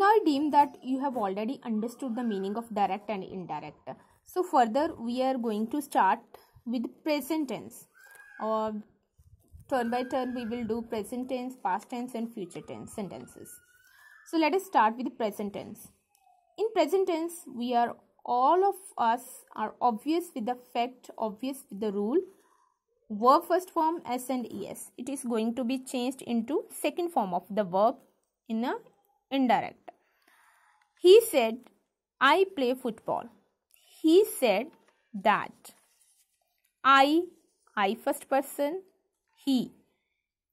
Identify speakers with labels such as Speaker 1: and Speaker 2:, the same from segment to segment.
Speaker 1: Now I deem that you have already understood the meaning of direct and indirect. So further we are going to start with present tense. Uh, turn by turn we will do present tense, past tense and future tense sentences. So let us start with present tense. In present tense we are all of us are obvious with the fact, obvious with the rule. Verb first form S and ES. It is going to be changed into second form of the verb in a indirect. He said, I play football. He said that. I, I first person, he.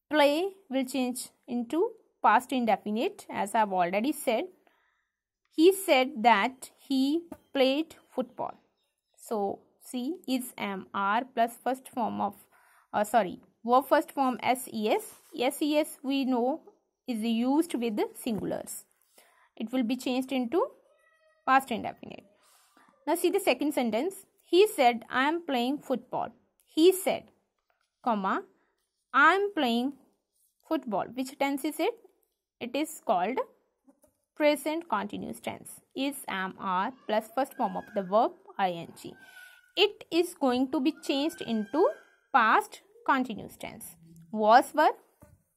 Speaker 1: Play will change into past indefinite as I've already said. He said that he played football. So, see, is M R plus first form of, uh, sorry, verb first form S E S. S E S we know is used with singulars it will be changed into past indefinite now see the second sentence he said i am playing football he said comma i am playing football which tense is it it is called present continuous tense is am are plus first form of the verb ing it is going to be changed into past continuous tense was were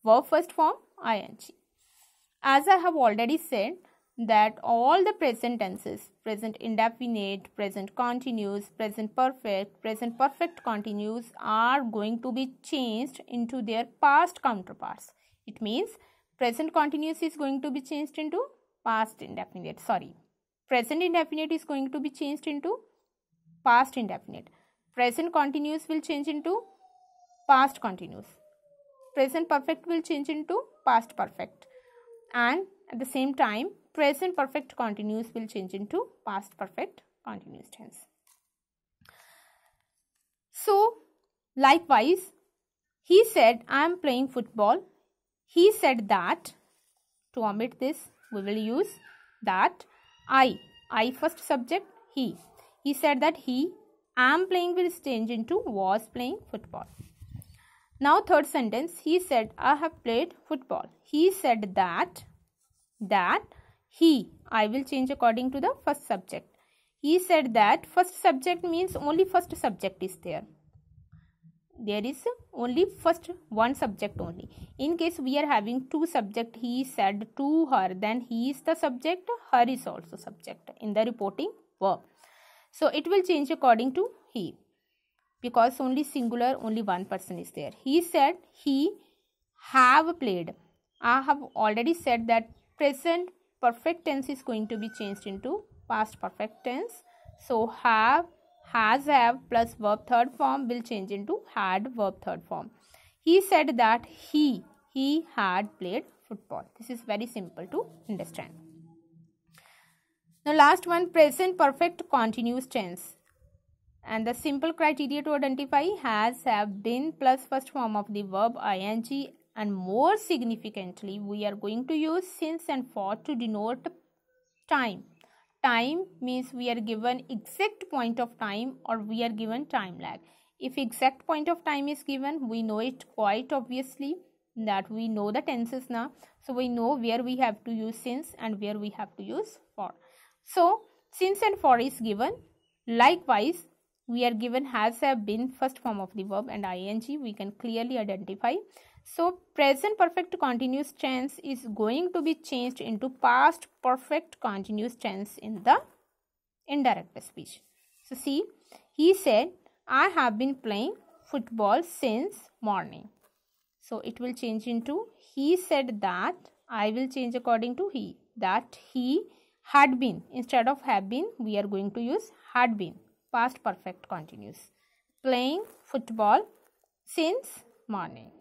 Speaker 1: verb first form ing as i have already said that all the present tenses present indefinite present continuous present perfect present perfect continuous are going to be changed into their past counterparts it means present continuous is going to be changed into past indefinite sorry present indefinite is going to be changed into past indefinite present continuous will change into past continuous present perfect will change into past perfect and at the same time present perfect continuous will change into past perfect continuous tense. So, likewise, he said, I am playing football. He said that. To omit this, we will use that I. I first subject, he. He said that he, am playing will change into was playing football. Now third sentence, he said, I have played football. He said that, that he. I will change according to the first subject. He said that first subject means only first subject is there. There is only first one subject only. In case we are having two subject, he said to her, then he is the subject, her is also subject in the reporting verb. So it will change according to he because only singular, only one person is there. He said he have played. I have already said that present perfect tense is going to be changed into past perfect tense. So have, has have plus verb third form will change into had verb third form. He said that he, he had played football. This is very simple to understand. Now last one present perfect continuous tense. And the simple criteria to identify has, have, been plus first form of the verb ing and more significantly we are going to use since and for to denote time time means we are given exact point of time or we are given time lag if exact point of time is given we know it quite obviously that we know the tenses now so we know where we have to use since and where we have to use for so since and for is given likewise we are given has have been first form of the verb and ing we can clearly identify so present perfect continuous tense is going to be changed into past perfect continuous tense in the indirect speech so see he said i have been playing football since morning so it will change into he said that i will change according to he that he had been instead of have been we are going to use had been past perfect continuous playing football since morning